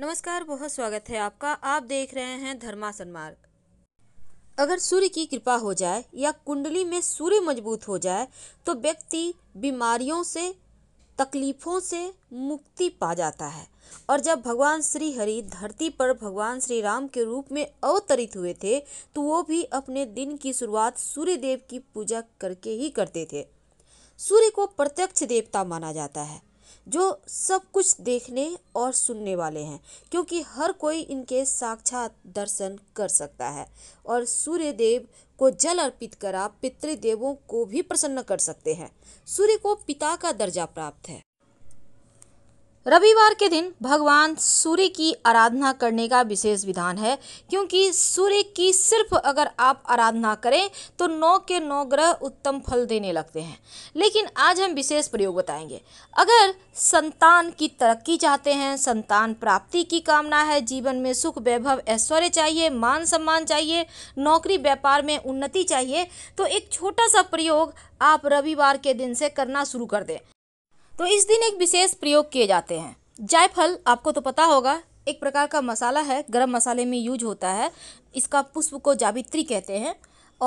नमस्कार बहुत स्वागत है आपका आप देख रहे हैं धर्मासन मार्ग अगर सूर्य की कृपा हो जाए या कुंडली में सूर्य मजबूत हो जाए तो व्यक्ति बीमारियों से तकलीफ़ों से मुक्ति पा जाता है और जब भगवान श्री हरि धरती पर भगवान श्री राम के रूप में अवतरित हुए थे तो वो भी अपने दिन की शुरुआत सूर्य देव की पूजा करके ही करते थे सूर्य को प्रत्यक्ष देवता माना जाता है जो सब कुछ देखने और सुनने वाले हैं क्योंकि हर कोई इनके साक्षात दर्शन कर सकता है और सूर्य देव को जल अर्पित कर आप पितृदेवों को भी प्रसन्न कर सकते हैं सूर्य को पिता का दर्जा प्राप्त है रविवार के दिन भगवान सूर्य की आराधना करने का विशेष विधान है क्योंकि सूर्य की सिर्फ अगर आप आराधना करें तो नौ के नौ ग्रह उत्तम फल देने लगते हैं लेकिन आज हम विशेष प्रयोग बताएंगे अगर संतान की तरक्की चाहते हैं संतान प्राप्ति की कामना है जीवन में सुख वैभव ऐश्वर्य चाहिए मान सम्मान चाहिए नौकरी व्यापार में उन्नति चाहिए तो एक छोटा सा प्रयोग आप रविवार के दिन से करना शुरू कर दें तो इस दिन एक विशेष प्रयोग किए जाते हैं जायफल आपको तो पता होगा एक प्रकार का मसाला है गरम मसाले में यूज होता है इसका पुष्प को जावित्री कहते हैं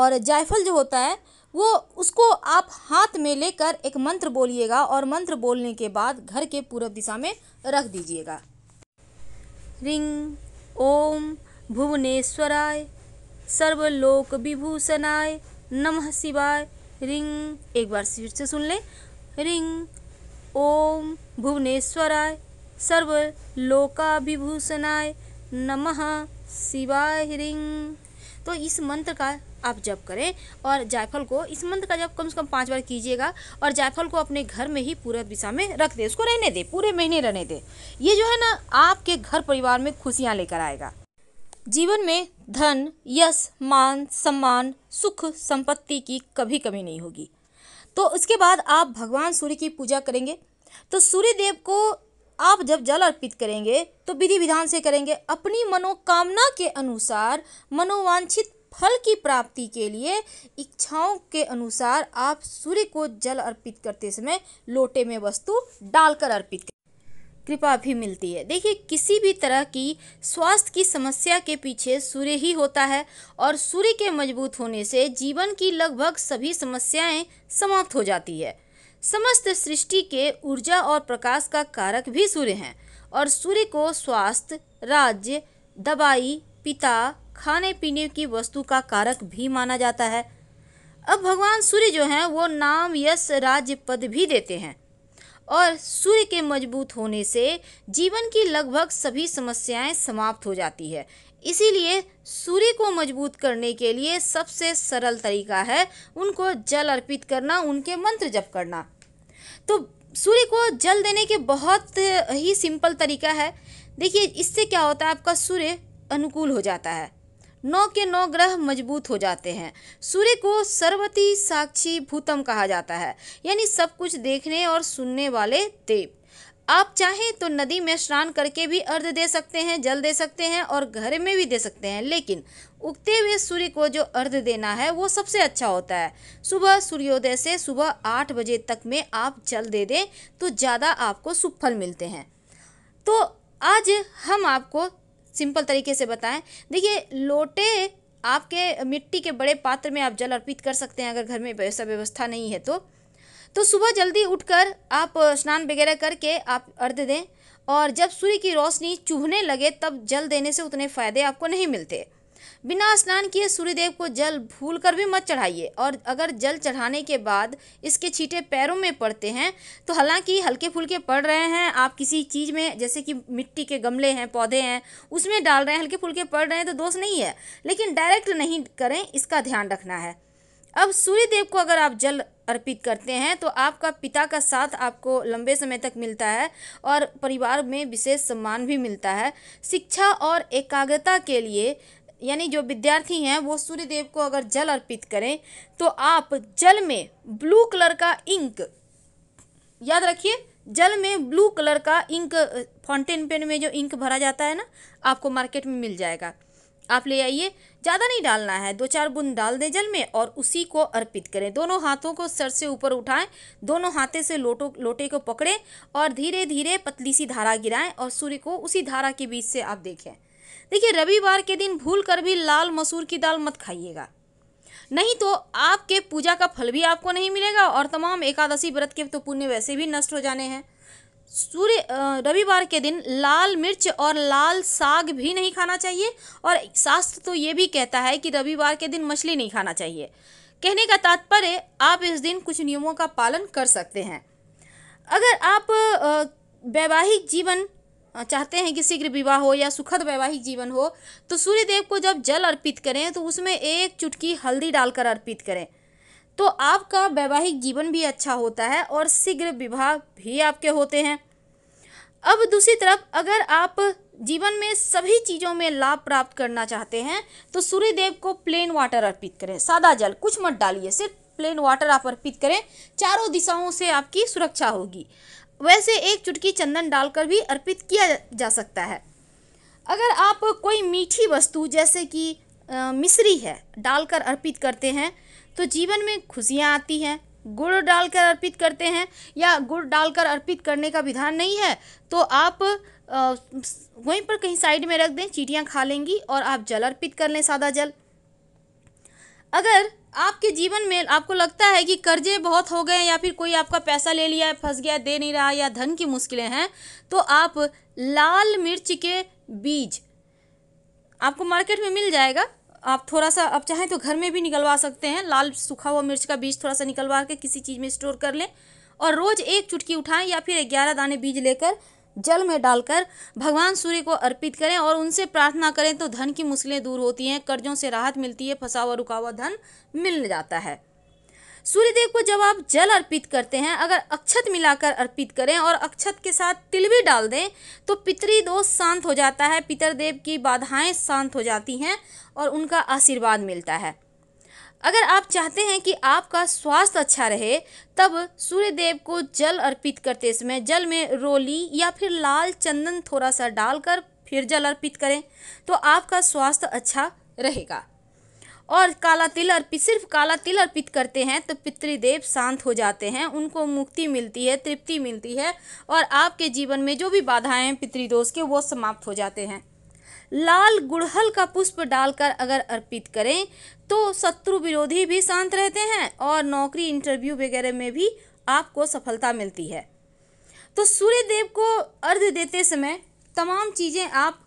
और जायफल जो होता है वो उसको आप हाथ में लेकर एक मंत्र बोलिएगा और मंत्र बोलने के बाद घर के पूर्व दिशा में रख दीजिएगा रिंग ओम भुवनेश्वराय सर्वलोक विभूषणाय नमः शिवाय रिंग एक बार फिर से सुन लें रिंग ओम भुवनेश्वराय सर्वलोकाभिभूषणाय नमः शिवाय ह्रीं तो इस मंत्र का आप जप करें और जायफल को इस मंत्र का जप कम से कम पाँच बार कीजिएगा और जायफल को अपने घर में ही पूरा दिशा में रख दे उसको रहने दे पूरे महीने रहने दे ये जो है ना आपके घर परिवार में खुशियाँ लेकर आएगा जीवन में धन यश मान सम्मान सुख संपत्ति की कभी कमी नहीं होगी तो उसके बाद आप भगवान सूर्य की पूजा करेंगे तो सूर्य देव को आप जब जल अर्पित करेंगे तो विधि विधान से करेंगे अपनी मनोकामना के अनुसार मनोवांछित फल की प्राप्ति के लिए इच्छाओं के अनुसार आप सूर्य को जल अर्पित करते समय लोटे में वस्तु डालकर अर्पित कृपा भी मिलती है देखिए किसी भी तरह की स्वास्थ्य की समस्या के पीछे सूर्य ही होता है और सूर्य के मजबूत होने से जीवन की लगभग सभी समस्याएं समाप्त हो जाती है समस्त सृष्टि के ऊर्जा और प्रकाश का कारक भी सूर्य हैं और सूर्य को स्वास्थ्य राज्य दवाई पिता खाने पीने की वस्तु का कारक भी माना जाता है अब भगवान सूर्य जो हैं वो नाम यश राज्य पद भी देते हैं और सूर्य के मजबूत होने से जीवन की लगभग सभी समस्याएं समाप्त हो जाती है इसीलिए सूर्य को मजबूत करने के लिए सबसे सरल तरीका है उनको जल अर्पित करना उनके मंत्र जप करना तो सूर्य को जल देने के बहुत ही सिंपल तरीका है देखिए इससे क्या होता है आपका सूर्य अनुकूल हो जाता है नौ के नौ ग्रह मजबूत हो जाते हैं सूर्य को सर्वती साक्षी भूतम कहा जाता है यानी सब कुछ देखने और सुनने वाले देव आप चाहें तो नदी में स्नान करके भी अर्घ दे सकते हैं जल दे सकते हैं और घर में भी दे सकते हैं लेकिन उगते हुए सूर्य को जो अर्घ देना है वो सबसे अच्छा होता है सुबह सूर्योदय से सुबह आठ बजे तक में आप जल दे दें तो ज़्यादा आपको सुफल मिलते हैं तो आज हम आपको सिंपल तरीके से बताएं देखिए लोटे आपके मिट्टी के बड़े पात्र में आप जल अर्पित कर सकते हैं अगर घर में ऐसा व्यवस्था नहीं है तो तो सुबह जल्दी उठकर आप स्नान वगैरह करके आप अर्ध दें और जब सूर्य की रोशनी चुभने लगे तब जल देने से उतने फ़ायदे आपको नहीं मिलते बिना स्नान किए सूर्यदेव को जल भूल कर भी मत चढ़ाइए और अगर जल चढ़ाने के बाद इसके छींटे पैरों में पड़ते हैं तो हालांकि हल्के फुल्के पड़ रहे हैं आप किसी चीज़ में जैसे कि मिट्टी के गमले हैं पौधे हैं उसमें डाल रहे हैं हल्के फुल्के पड़ रहे हैं तो दोष नहीं है लेकिन डायरेक्ट नहीं करें इसका ध्यान रखना है अब सूर्यदेव को अगर आप जल अर्पित करते हैं तो आपका पिता का साथ आपको लंबे समय तक मिलता है और परिवार में विशेष सम्मान भी मिलता है शिक्षा और एकाग्रता के लिए यानी जो विद्यार्थी हैं वो सूर्यदेव को अगर जल अर्पित करें तो आप जल में ब्लू कलर का इंक याद रखिए जल में ब्लू कलर का इंक फाउंटेन पेन में जो इंक भरा जाता है ना आपको मार्केट में मिल जाएगा आप ले आइए ज़्यादा नहीं डालना है दो चार बूंद डाल दें जल में और उसी को अर्पित करें दोनों हाथों को सर से ऊपर उठाएं दोनों हाथे से लोटो लोटे को पकड़ें और धीरे धीरे पतली सी धारा गिराएं और सूर्य को उसी धारा के बीच से आप देखें देखिए रविवार के दिन भूल कर भी लाल मसूर की दाल मत खाइएगा नहीं तो आपके पूजा का फल भी आपको नहीं मिलेगा और तमाम एकादशी व्रत के तो पुण्य वैसे भी नष्ट हो जाने हैं सूर्य रविवार के दिन लाल मिर्च और लाल साग भी नहीं खाना चाहिए और शास्त्र तो ये भी कहता है कि रविवार के दिन मछली नहीं खाना चाहिए कहने का तात्पर्य आप इस दिन कुछ नियमों का पालन कर सकते हैं अगर आप वैवाहिक जीवन चाहते हैं कि शीघ्र विवाह हो या सुखद वैवाहिक जीवन हो तो सूर्यदेव को जब जल अर्पित करें तो उसमें एक चुटकी हल्दी डालकर अर्पित करें तो आपका वैवाहिक जीवन भी अच्छा होता है और शीघ्र विवाह भी आपके होते हैं अब दूसरी तरफ अगर आप जीवन में सभी चीज़ों में लाभ प्राप्त करना चाहते हैं तो सूर्यदेव को प्लेन वाटर अर्पित करें सादा जल कुछ मत डालिए सिर्फ प्लेन वाटर आप अर्पित करें चारों दिशाओं से आपकी सुरक्षा होगी वैसे एक चुटकी चंदन डालकर भी अर्पित किया जा सकता है अगर आप कोई मीठी वस्तु जैसे कि मिश्री है डालकर अर्पित करते हैं तो जीवन में खुशियाँ आती हैं गुड़ डालकर अर्पित करते हैं या गुड़ डालकर अर्पित करने का विधान नहीं है तो आप वहीं पर कहीं साइड में रख दें चीटियाँ खा लेंगी और आप जल अर्पित कर लें सादा जल अगर आपके जीवन में आपको लगता है कि कर्जे बहुत हो गए या फिर कोई आपका पैसा ले लिया फंस गया दे नहीं रहा या धन की मुश्किलें हैं तो आप लाल मिर्च के बीज आपको मार्केट में मिल जाएगा आप थोड़ा सा आप चाहें तो घर में भी निकलवा सकते हैं लाल सूखा हुआ मिर्च का बीज थोड़ा सा निकलवा के किसी चीज़ में स्टोर कर लें और रोज़ एक चुटकी उठाएं या फिर ग्यारह दाने बीज लेकर जल में डालकर भगवान सूर्य को अर्पित करें और उनसे प्रार्थना करें तो धन की मुश्किलें दूर होती हैं कर्जों से राहत मिलती है फंसा हुआ रुका हुआ धन मिल जाता है सूर्यदेव को जब आप जल अर्पित करते हैं अगर अक्षत मिलाकर अर्पित करें और अक्षत के साथ तिल भी डाल दें तो दोष शांत हो जाता है पितरदेव की बाधाएं शांत हो जाती हैं और उनका आशीर्वाद मिलता है अगर आप चाहते हैं कि आपका स्वास्थ्य अच्छा रहे तब सूर्य देव को जल अर्पित करते समय जल में रोली या फिर लाल चंदन थोड़ा सा डालकर फिर जल अर्पित करें तो आपका स्वास्थ्य अच्छा रहेगा और काला तिल अर्पित सिर्फ काला तिल अर्पित करते हैं तो पितृदेव शांत हो जाते हैं उनको मुक्ति मिलती है तृप्ति मिलती है और आपके जीवन में जो भी बाधाएं पितृदोष के वो समाप्त हो जाते हैं लाल गुड़हल का पुष्प डालकर अगर अर्पित करें तो शत्रु विरोधी भी शांत रहते हैं और नौकरी इंटरव्यू वगैरह में भी आपको सफलता मिलती है तो सूर्य देव को अर्घ देते समय तमाम चीज़ें आप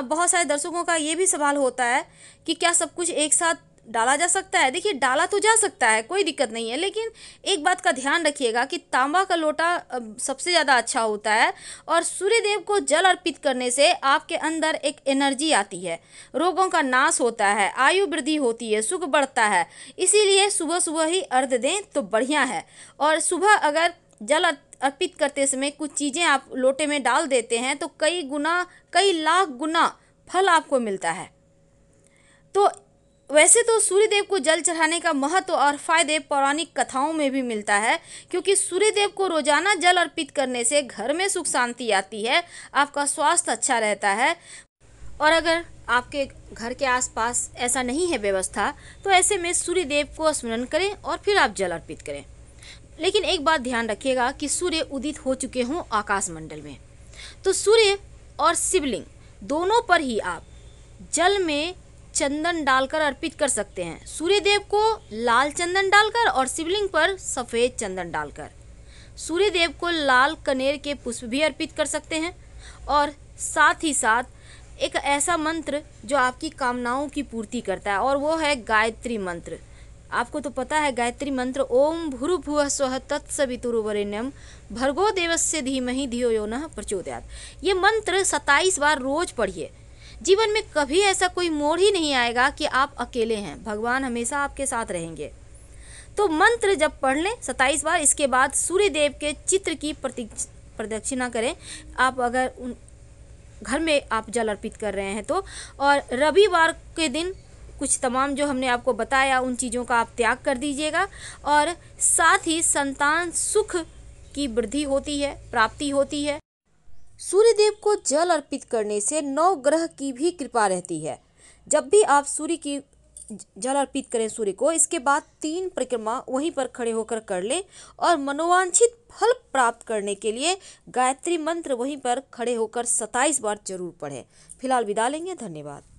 अब बहुत सारे दर्शकों का ये भी सवाल होता है कि क्या सब कुछ एक साथ डाला जा सकता है देखिए डाला तो जा सकता है कोई दिक्कत नहीं है लेकिन एक बात का ध्यान रखिएगा कि तांबा का लोटा सबसे ज़्यादा अच्छा होता है और सूर्यदेव को जल अर्पित करने से आपके अंदर एक एनर्जी आती है रोगों का नाश होता है आयु वृद्धि होती है सुख बढ़ता है इसीलिए सुबह सुबह ही अर्घ दें तो बढ़िया है और सुबह अगर जल अर्पित करते समय कुछ चीज़ें आप लोटे में डाल देते हैं तो कई गुना कई लाख गुना फल आपको मिलता है तो वैसे तो सूर्यदेव को जल चढ़ाने का महत्व और फायदे पौराणिक कथाओं में भी मिलता है क्योंकि सूर्यदेव को रोजाना जल अर्पित करने से घर में सुख शांति आती है आपका स्वास्थ्य अच्छा रहता है और अगर आपके घर के आसपास ऐसा नहीं है व्यवस्था तो ऐसे में सूर्यदेव को स्मरण करें और फिर आप जल अर्पित करें लेकिन एक बात ध्यान रखिएगा कि सूर्य उदित हो चुके हों आकाशमंडल में तो सूर्य और शिवलिंग दोनों पर ही आप जल में चंदन डालकर अर्पित कर सकते हैं सूर्यदेव को लाल चंदन डालकर और शिवलिंग पर सफ़ेद चंदन डालकर सूर्यदेव को लाल कनेर के पुष्प भी अर्पित कर सकते हैं और साथ ही साथ एक ऐसा मंत्र जो आपकी कामनाओं की पूर्ति करता है और वो है गायत्री मंत्र आपको तो पता है गायत्री मंत्र ओम भूरु भुव स्व तत्सवितुरुवरेण्यम भर्गो देवस्य धीमहि धियो यो न प्रचोदयात ये मंत्र सत्ताईस बार रोज पढ़िए जीवन में कभी ऐसा कोई मोड़ ही नहीं आएगा कि आप अकेले हैं भगवान हमेशा आपके साथ रहेंगे तो मंत्र जब पढ़ लें सत्ताईस बार इसके बाद सूर्य देव के चित्र की प्रदक्षिणा करें आप अगर उन घर में आप जल अर्पित कर रहे हैं तो और रविवार के दिन कुछ तमाम जो हमने आपको बताया उन चीज़ों का आप त्याग कर दीजिएगा और साथ ही संतान सुख की वृद्धि होती है प्राप्ति होती है सूर्यदेव को जल अर्पित करने से नौ ग्रह की भी कृपा रहती है जब भी आप सूर्य की जल अर्पित करें सूर्य को इसके बाद तीन परिक्रमा वहीं पर खड़े होकर कर लें और मनोवांछित फल प्राप्त करने के लिए गायत्री मंत्र वहीं पर खड़े होकर सत्ताईस बार जरूर पढ़ें फिलहाल विदा लेंगे धन्यवाद